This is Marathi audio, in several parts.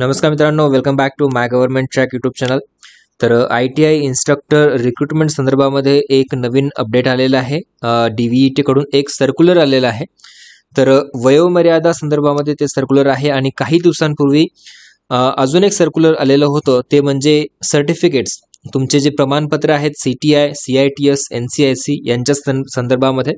नमस्कार मित्रांनो welcome back to my government track YouTube channel तर I T I instructor recruitment संदर्भामध्ये एक नवीन अपडेट आलेला आहे डी व्ही टीकडून e एक सर्क्युलर आलेला आहे तर वयोमर्यादा संदर्भामध्ये ते सर्क्युलर आहे आणि काही दिवसांपूर्वी अजून एक सर्क्युलर आलेलं होतं ते म्हणजे सर्टिफिकेट्स तुमचे जे प्रमाणपत्र आहेत C T I C I T S N C I C यांच्या संदर्भामध्ये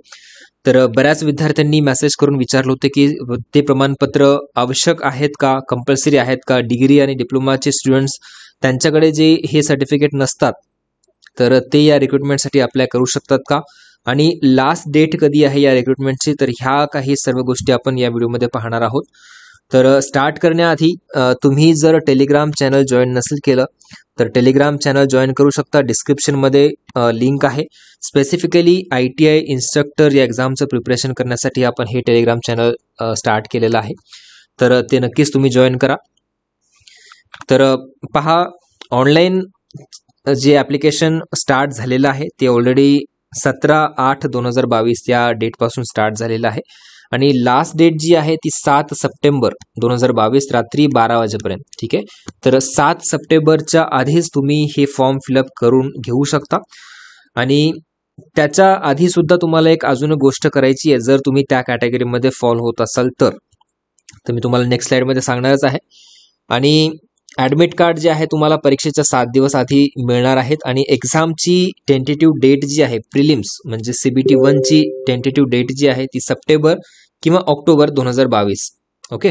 तर बऱ्याच विद्यार्थ्यांनी मेसेज करून विचारलं होतं की ते प्रमाणपत्र आवश्यक आहेत का कंपल्सरी आहेत का डिग्री आणि डिप्लोमाचे स्टुडंट्स त्यांच्याकडे जे हे सर्टिफिकेट नसतात तर ते या रिक्रुटमेंटसाठी अप्लाय करू शकतात का आणि लास्ट डेट कधी आहे या रिक्रुटमेंटची तर ह्या काही सर्व गोष्टी आपण या व्हिडिओमध्ये पाहणार आहोत तर स्टार्ट करण्याआधी तुम्ही जर टेलिग्राम चॅनल जॉईन नसेल केलं तर टेलिग्राम चॅनल जॉईन करू शकता डिस्क्रिप्शनमध्ये लिंक आहे specifically I T I instructor या एक्झामचं प्रिपरेशन करण्यासाठी आपण हे टेलिग्राम चॅनल स्टार्ट केलेलं आहे तर ते नक्कीच तुम्ही जॉईन करा तर पहा ऑनलाईन जे ॲप्लिकेशन स्टार्ट झालेलं आहे ते ऑलरेडी सतरा आठ दोन हजार बावीस या डेटपासून स्टार्ट झालेलं आहे आणि लास्ट डेट जी आहे ती सात सप्टेंबर दोन हजार बावीस रात्री बारा वाजेपर्यंत ठीक आहे तर सात सप्टेंबरच्या आधीच तुम्ही हे फॉर्म फिलअप करून घेऊ शकता आणि त्याच्या आधी सुद्धा तुम्हाला एक अजून गोष्ट करायची आहे जर तुम्ही त्या कॅटेगरीमध्ये फॉल होत असाल तर मी तुम्हाला नेक्स्ट स्लाइडमध्ये सांगणारच आहे आणि ॲडमिट कार्ड जे आहे तुम्हाला परीक्षेच्या सात दिवस आधी मिळणार आहेत आणि एक्झामची टेंटेटिव्ह डेट जी आहे प्रिलिम्स म्हणजे सीबीटी वनची टेंटेटिव्ह डेट जी आहे ती सप्टेंबर किंवा ऑक्टोबर दोन हजार बावीस ओके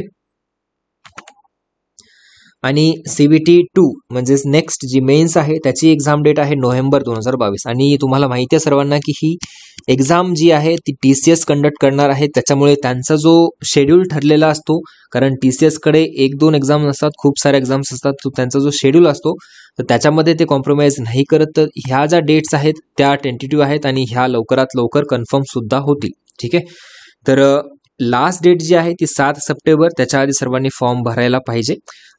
आणि सीबीटी टू म्हणजेच नेक्स्ट जी मेन्स आहे त्याची एक्झाम डेट आहे नोव्हेंबर दोन हजार बावीस आणि तुम्हाला माहिती आहे सर्वांना की ही एक्झाम जी आहे ती टी सी एस कंडक्ट करणार आहे त्याच्यामुळे त्यांचा जो शेड्यूल ठरलेला असतो कारण टी सी एसकडे एक दोन एक्झाम असतात खूप सारे एक्झाम्स असतात तो त्यांचा जो शेड्यूल असतो तर त्याच्यामध्ये ते कॉम्प्रोमाइज नाही करत तर ह्या ज्या डेट्स आहेत त्या टेंटेटिव्ह आहेत आणि ह्या लवकरात लवकर कन्फर्म सुद्धा होतील ठीक आहे तर लास्ट डेट जी आहे ती सात सप्टेंबर त्याच्या आधी सर्वांनी फॉर्म भरायला पाहिजे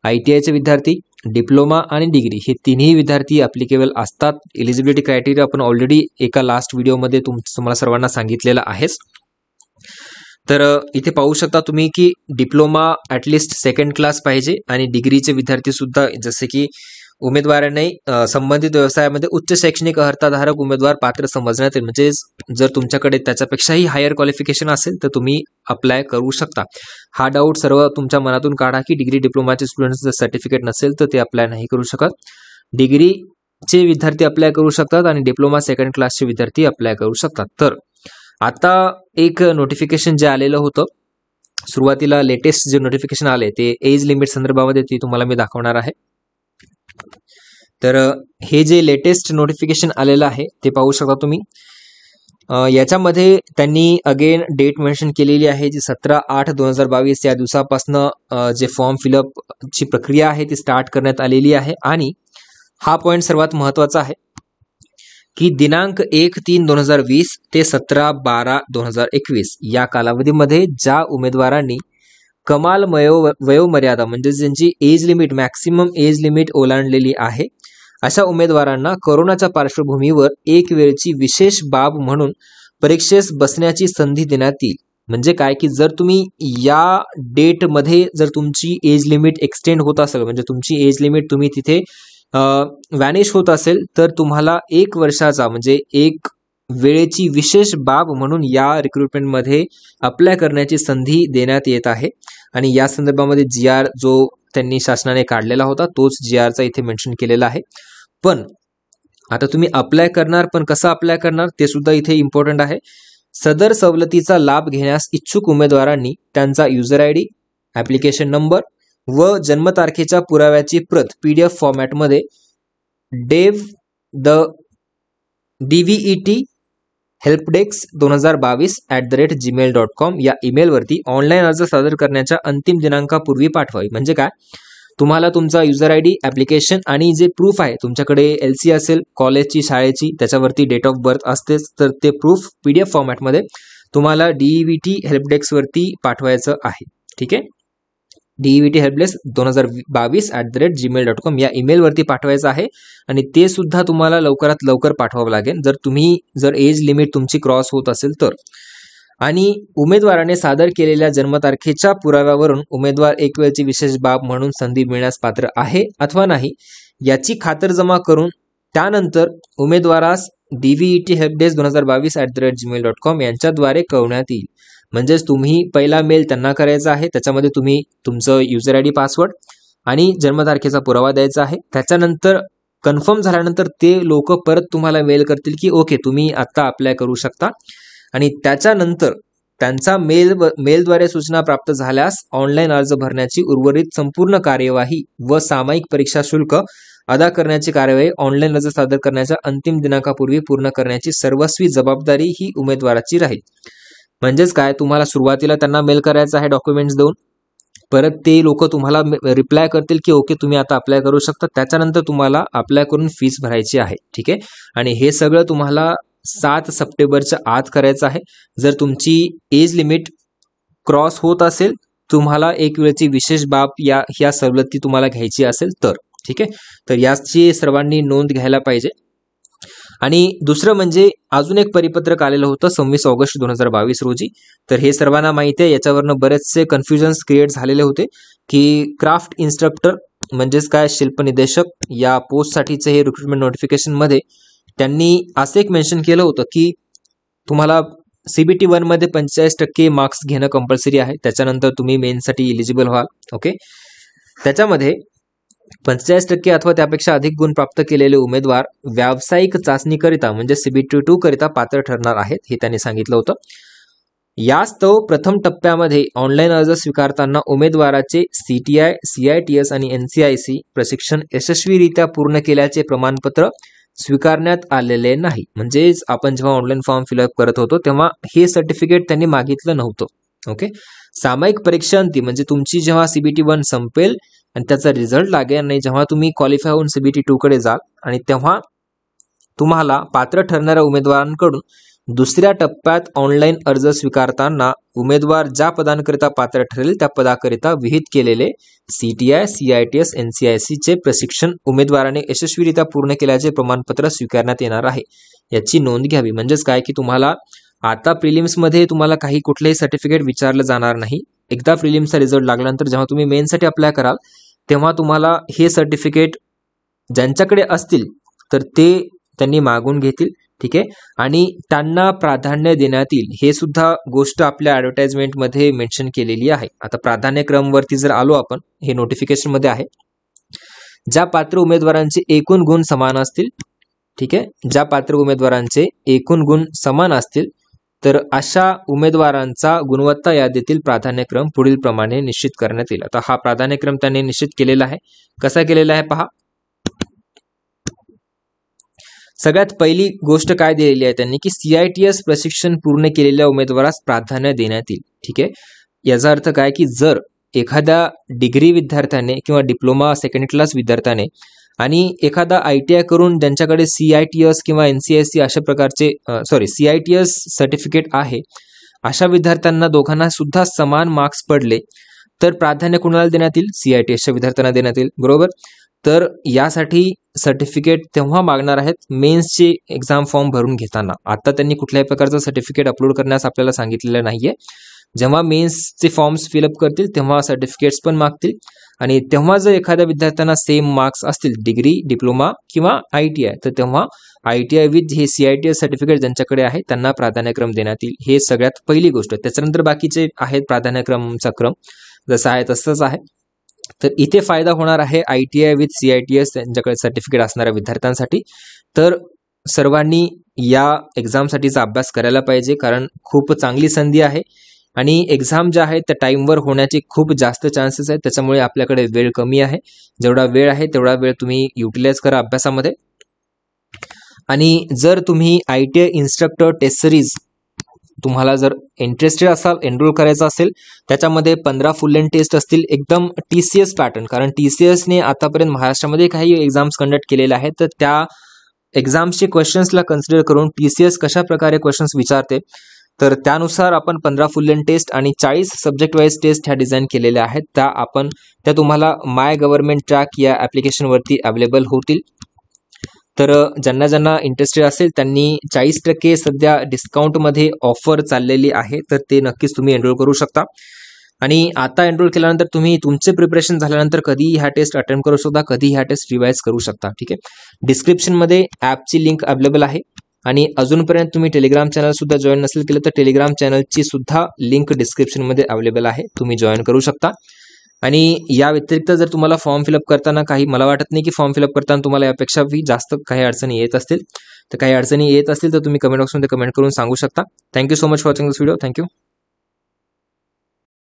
आय टी आयचे विद्यार्थी डिप्लोमा आणि डिग्री हे तिन्ही विद्यार्थी अप्लिकेबल असतात एलिजिबिलिटी क्रायटेरिया आपण ऑलरेडी एका लास्ट व्हिडिओमध्ये तुम तुम्हाला सर्वांना सांगितलेलं आहेच तर इथे पाहू शकता तुम्ही की डिप्लोमा ॲटलिस्ट सेकंड क्लास पाहिजे आणि डिग्रीचे विद्यार्थी सुद्धा जसे की उमेदवाराने संबंधित व्यवसायामध्ये उच्च शैक्षणिक अर्हताधारक उमेदवार पात्र समजण्यात येईल म्हणजे जर तुमच्याकडे त्याच्यापेक्षाही हायर क्वालिफिकेशन असेल तर तुम्ही अप्लाय करू शकता हा डाऊट सर्व तुमच्या मनातून काढा की डिग्री डिप्लोमाचे स्टुडंट जर सर्टिफिकेट नसेल तर ते अप्लाय नाही करू शकत डिग्रीचे विद्यार्थी अप्लाय करू शकतात आणि डिप्लोमा सेकंड क्लासचे विद्यार्थी अप्लाय करू शकतात तर आता एक नोटिफिकेशन जे आलेलं होतं सुरुवातीला लेटेस्ट जे नोटिफिकेशन आले ते एज लिमिट संदर्भामध्ये ती तुम्हाला मी दाखवणार आहे तर हे जे लेटेस्ट नोटिफिकेशन आलेलं आहे ते पाहू शकता तुम्ही याच्यामध्ये त्यांनी अगेन डेट मेन्शन केलेली आहे जी सतरा आठ दोन हजार बावीस या दिवसापासनं जे फॉर्म फिलअपची प्रक्रिया आहे ती स्टार्ट करण्यात आलेली आहे आणि हा पॉईंट सर्वात महत्वाचा आहे की दिनांक एक तीन दोन हजार वीस ते सतरा बारा दोन हजार एकवीस या कालावधीमध्ये ज्या उमेदवारांनी कमाल वयो वयोमर्यादा म्हणजे ज्यांची age limit maximum age limit ओलांडलेली आहे अशा उमेदवारांना कोरोनाच्या पार्श्वभूमीवर एक वेळची विशेष बाब म्हणून परीक्षेस बसण्याची संधी देण्यात येईल म्हणजे काय की जर तुम्ही या डेटमध्ये जर तुमची एज लिमिट एक्सटेंड होत असेल म्हणजे तुमची एज लिमिट तुम्ही तिथे वॅनिश होत असेल तर तुम्हाला एक वर्षाचा म्हणजे एक वेळेची विशेष बाब म्हणून या रिक्रुटमेंटमध्ये अप्लाय करण्याची संधी देण्यात येत आहे आणि या संदर्भामध्ये जी आर जो त्यांनी शासनाने काढलेला होता तोच जी आरचा इथे मेन्शन केलेला आहे पण आता तुम्ही अप्लाय करणार पण कसं अप्लाय करणार ते सुद्धा इथे इम्पॉर्टंट आहे सदर सवलतीचा लाभ घेण्यास इच्छुक उमेदवारांनी त्यांचा user I D application number व जन्मतारखेच्या पुराव्याची प्रत पी डी एफ फॉर्मॅटमध्ये dev the DVE T helpdesk दोन हजार बावीस at the rate Gmail dot com या ईमेलवरती ऑनलाईन अर्ज सादर करण्याच्या अंतिम दिनांकापूर्वी पाठवावी म्हणजे काय तुम्हाला तुमचा युजर आय डी ॲप्लिकेशन आणि जे प्रूफ आहे तुमच्याकडे एल सी असेल कॉलेजची शाळेची त्याच्यावरती डेट ऑफ बर्थ असतेच तर ते प्रूफ पी डी एफ फॉर्मॅटमध्ये तुम्हाला डीईव्हीटी व्ही टी हेल्पडेस्कवरती पाठवायचं आहे ठीक आहे डीईव्हीटी व्ही टी हेल्पडेस्क दोन हजार बावीस at the rate Gmail dot com या ईमेलवरती पाठवायचं आहे आणि ते सुद्धा तुम्हाला लवकरात लवकर पाठवावं लागेल जर तुम्ही जर एज लिमिट तुमची क्रॉस होत असेल तर आणि उमेदवाराने सादर केलेल्या जन्मतारखेच्या पुराव्यावरून उमेदवार एक वेळची विशेष बाब म्हणून संधी मिळण्यास पात्र आहे अथवा नाही याची खातर जमा करून त्यानंतर उमेदवारास डीव्हीईटी हेल्प e दोन हजार बावीस at the rate Gmail dot com यांच्याद्वारे कळवण्यात येईल म्हणजेच तुम्ही पहिला मेल त्यांना करायचा आहे त्याच्यामध्ये तुम्ही तुमचं युजर आय डी पासवर्ड आणि जन्मतारखेचा पुरावा द्यायचा आहे त्याच्यानंतर कन्फर्म झाल्यानंतर ते लोक परत तुम्हाला मेल करतील की ओके तुम्ही आत्ता अप्लाय करू शकता आणि त्याच्यानंतर त्यांचा मेल मेलद्वारे सूचना प्राप्त झाल्यास ऑनलाईन अर्ज भरण्याची उर्वरित संपूर्ण कार्यवाही व सामायिक परीक्षा शुल्क अदा करण्याची कार्यवाही ऑनलाईन अर्ज सादर करण्याच्या अंतिम दिनांकापूर्वी पूर्ण करण्याची सर्वस्वी जबाबदारी ही उमेदवाराची राहील म्हणजेच काय तुम्हाला सुरुवातीला त्यांना मेल करायचा आहे डॉक्युमेंट्स देऊन परत ते लोक तुम्हाला रिप्लाय करतील की ओके तुम्ही आता अप्लाय करू शकता त्याच्यानंतर तुम्हाला अप्लाय करून फीस भरायची आहे ठीक आहे आणि हे सगळं तुम्हाला सात सप्टेंबरच्या आत करायचं आहे जर तुमची एज लिमिट क्रॉस होत असेल तुम्हाला एक वेळची विशेष बाब या ह्या सवलती तुम्हाला घ्यायची असेल तर ठीक आहे तर याची सर्वांनी नोंद घ्यायला पाहिजे आणि दुसरं म्हणजे अजून एक परिपत्रक आलेलं होतं सव्वीस ऑगस्ट दोन हजार बावीस रोजी तर हे सर्वांना माहिती आहे याच्यावरनं बरेचसे कन्फ्युजन्स क्रिएट झालेले होते की क्राफ्ट इन्स्ट्रक्टर म्हणजेच काय शिल्पनिदेशक या पोस्टसाठीचे हे रिक्रुटमेंट नोटिफिकेशनमध्ये त्यांनी असं एक मेन्शन केलं होतं की तुम्हाला सीबीटी वनमध्ये पंचेचाळीस टक्के मार्क्स घेणं कंपल्सरी आहे त्याच्यानंतर तुम्ही मेनसाठी इलिजिबल व्हाल ओके त्याच्यामध्ये पंचेचाळीस टक्के अथवा त्यापेक्षा अधिक गुण प्राप्त केलेले उमेदवार व्यावसायिक चाचणीकरिता म्हणजे सीबीटी टू करिता पात्र ठरणार आहेत हे त्यांनी सांगितलं होतं यास्तव प्रथम टप्प्यामध्ये ऑनलाईन अर्ज स्वीकारताना उमेदवाराचे C T I C I T S आणि एन सी आय सी प्रशिक्षण यशस्वीरित्या पूर्ण केल्याचे प्रमाणपत्र स्वीकारण्यात आलेले नाही म्हणजेच आपण जेव्हा ऑनलाईन फॉर्म फिलअप करत होतो तेव्हा हे सर्टिफिकेट त्यांनी मागितलं नव्हतं ओके सामायिक परीक्षांती म्हणजे तुमची जेव्हा सीबीटी वन संपेल आणि त्याचा रिझल्ट लागेल आणि जेव्हा तुम्ही क्वालिफाय होऊन सीबीटी कडे जाल आणि तेव्हा तुम्हाला पात्र ठरणाऱ्या उमेदवारांकडून दुसऱ्या टप्प्यात ऑनलाईन अर्ज स्वीकारताना उमेदवार ज्या पदांकरिता पात्र ठरेल त्या पदाकरिता विहित केलेले C T I C I T S N C I चे प्रशिक्षण उमेदवाराने यशस्वीरित्या पूर्ण केल्याचे प्रमाणपत्र स्वीकारण्यात येणार आहे याची नोंद घ्यावी म्हणजेच काय की तुम्हाला आता प्रिलिम्समध्ये तुम्हाला काही कुठलेही सर्टिफिकेट विचारलं जाणार नाही एकदा प्रिलिम्सचा रिझल्ट लागल्यानंतर जेव्हा तुम्ही मेनसाठी अप्लाय कराल तेव्हा तुम्हाला हे सर्टिफिकेट ज्यांच्याकडे असतील तर ते त्यांनी मागून घेतील ठीक आहे आणि त्यांना प्राधान्य देण्यात येईल हे सुद्धा गोष्ट आपल्या ॲडव्हर्टाइजमेंटमध्ये मेन्शन केलेली आहे आता प्राधान्यक्रमवरती जर आलो आपण हे नोटिफिकेशनमध्ये आहे ज्या पात्र उमेदवारांचे एकूण गुण समान असतील ठीक आहे ज्या पात्र उमेदवारांचे एकूण गुण समान असतील तर अशा उमेदवारांचा गुणवत्ता यादीतील प्राधान्यक्रम पुढील प्रमाणे निश्चित करण्यात येईल आता हा प्राधान्यक्रम त्यांनी निश्चित केलेला आहे कसा केलेला आहे पहा सगळ्यात पहिली गोष्ट काय दिलेली आहे त्यांनी की सीआयटीएस प्रशिक्षण पूर्ण केलेल्या उमेदवारास प्राधान्य देण्यात येईल ठीक आहे याचा अर्थ काय की जर एखाद्या डिग्री विद्यार्थ्याने किंवा डिप्लोमा सेकंड क्लास विद्यार्थ्याने आणि एखादा आय टी आय करून ज्यांच्याकडे सी आय टी एस किंवा एन सी सी अशा प्रकारचे सॉरी सीआयटीएस सर्टिफिकेट आहे अशा विद्यार्थ्यांना दोघांना सुद्धा समान मार्क्स पडले तर प्राधान्य कुणाला देण्यात येईल सीआयटीएसच्या विद्यार्थ्यांना देण्यात येईल बरोबर तर यासाठी सर्टिफिकेट तेव्हा मागणार आहेत मेन्सचे एक्झाम फॉर्म भरून घेताना आता त्यांनी कुठल्याही प्रकारचं सर्टिफिकेट अपलोड करण्यास आपल्याला सांगितलेलं नाहीये जेव्हा मेन्सचे फॉर्म्स फिलअप करतील तेव्हा सर्टिफिकेट्स पण मागतील आणि तेव्हा जर एखाद्या विद्यार्थ्यांना सेम मार्क्स असतील डिग्री डिप्लोमा किंवा आय टी आय तर तेव्हा आय टी आय विथ हे C I T I certificate ज्यांच्याकडे आहे त्यांना प्राधान्यक्रम देण्यात येईल हे सगळ्यात पहिली गोष्ट त्याच्यानंतर बाकीचे आहेत प्राधान्यक्रमचा क्रम जसा आहे तसंच आहे तर इथे फायदा होणार आहे I T I with C I T S त्यांच्याकडे सर्टिफिकेट असणाऱ्या विद्यार्थ्यांसाठी तर सर्वांनी या एक्झामसाठीचा अभ्यास करायला पाहिजे कारण खूप चांगली संधी आहे आणि एक्झाम ज्या आहे त्या टाईमवर होण्याचे खूप जास्त चान्सेस आहेत त्याच्यामुळे आपल्याकडे वेळ कमी आहे जेवढा वेळ आहे तेवढा वेळ तुम्ही युटिलाइज करा अभ्यासामध्ये आणि जर तुम्ही I T I instructor test series तुम्हाला जर इंटरेस्टेड असाल एनरोल करायचा असेल त्याच्यामध्ये पंधरा फुल टेस्ट असतील एकदम टी सी एस पॅटर्न कारण टी सी एसने आतापर्यंत महाराष्ट्रामध्ये काही एक्झाम्स कंडक्ट केलेल्या आहेत तर त्या एक्झाम्सचे क्वेश्चन्सला कन्सिडर करून टी सी एस कशा प्रकारे क्वेश्चन्स विचारते तर त्यानुसार आपण पंधरा फुल टेस्ट आणि चाळीस सब्जेक्ट वाईज टेस्ट ह्या डिझाईन केलेल्या आहेत त्या आपण त्या तुम्हाला माय गव्हर्नमेंट ट्रॅक या ॲप्लिकेशनवरती अवेलेबल होतील तर ज्यांना ज्यांना इंटरेस्टेड असेल त्यांनी चाळीस टक्के सध्या डिस्काउंटमध्ये ऑफर चाललेली आहे तर ते नक्कीच तुम्ही एनरोल करू शकता आणि आता एनरोल केल्यानंतर तुम्ही तुमचे प्रिपरेशन झाल्यानंतर कधी ह्या टेस्ट अटेंड करू शकता कधी ह्या टेस्ट रिवाईज करू शकता ठीक आहे डिस्क्रिप्शनमध्ये ॲपची लिंक अवेलेबल आहे आणि अजूनपर्यंत तुम्ही टेलिग्राम चॅनल सुद्धा जॉईन नसेल केलं तर टेलिग्राम चॅनलची सुद्धा लिंक डिस्क्रिप्शनमध्ये अवेलेबल आहे तुम्ही जॉईन करू शकता आणि या व्यतिरिक्त जर तुम्हाला फॉर्म फिलअप करताना काही मला वाटत नाही की फॉर्म फिलअप करताना तुम्हाला यापेक्षा जास्त काही अडचणी येत असतील तर काही अडचणी येत असतील तर तुम्ही कमेंट बॉक्समध्ये कमेंट करून सांगू शकता thank you so much watching this video thank you